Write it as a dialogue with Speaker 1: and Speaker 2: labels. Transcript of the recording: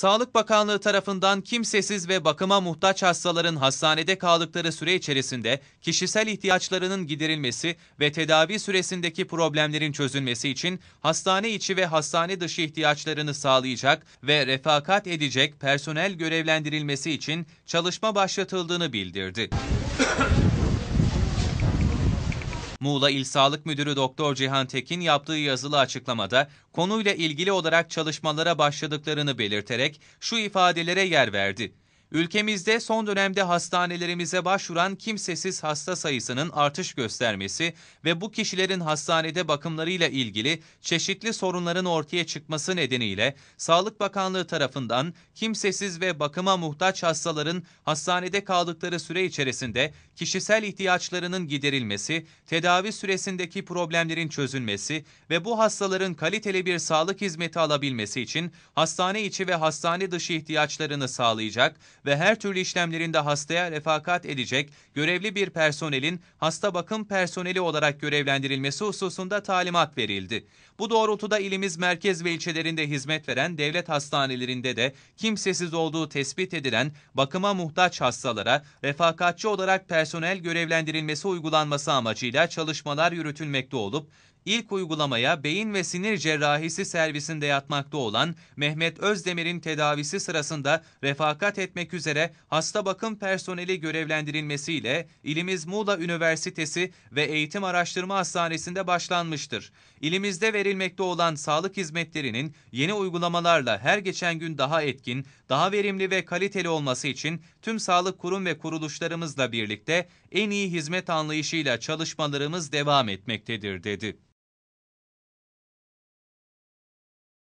Speaker 1: Sağlık Bakanlığı tarafından kimsesiz ve bakıma muhtaç hastaların hastanede kaldıkları süre içerisinde kişisel ihtiyaçlarının giderilmesi ve tedavi süresindeki problemlerin çözülmesi için hastane içi ve hastane dışı ihtiyaçlarını sağlayacak ve refakat edecek personel görevlendirilmesi için çalışma başlatıldığını bildirdi. Muğla İl Sağlık Müdürü Doktor Cihan Tekin yaptığı yazılı açıklamada konuyla ilgili olarak çalışmalara başladıklarını belirterek şu ifadelere yer verdi. Ülkemizde son dönemde hastanelerimize başvuran kimsesiz hasta sayısının artış göstermesi ve bu kişilerin hastanede bakımlarıyla ilgili çeşitli sorunların ortaya çıkması nedeniyle Sağlık Bakanlığı tarafından kimsesiz ve bakıma muhtaç hastaların hastanede kaldıkları süre içerisinde kişisel ihtiyaçlarının giderilmesi, tedavi süresindeki problemlerin çözülmesi ve bu hastaların kaliteli bir sağlık hizmeti alabilmesi için hastane içi ve hastane dışı ihtiyaçlarını sağlayacak ve her türlü işlemlerinde hastaya refakat edecek görevli bir personelin hasta bakım personeli olarak görevlendirilmesi hususunda talimat verildi. Bu doğrultuda ilimiz merkez ve ilçelerinde hizmet veren devlet hastanelerinde de kimsesiz olduğu tespit edilen bakıma muhtaç hastalara refakatçi olarak personel görevlendirilmesi uygulanması amacıyla çalışmalar yürütülmekte olup İlk uygulamaya beyin ve sinir cerrahisi servisinde yatmakta olan Mehmet Özdemir'in tedavisi sırasında refakat etmek üzere hasta bakım personeli görevlendirilmesiyle ilimiz Muğla Üniversitesi ve Eğitim Araştırma Hastanesi'nde başlanmıştır. İlimizde verilmekte olan sağlık hizmetlerinin yeni uygulamalarla her geçen gün daha etkin, daha verimli ve kaliteli olması için tüm sağlık kurum ve kuruluşlarımızla birlikte en iyi hizmet anlayışıyla çalışmalarımız devam etmektedir dedi.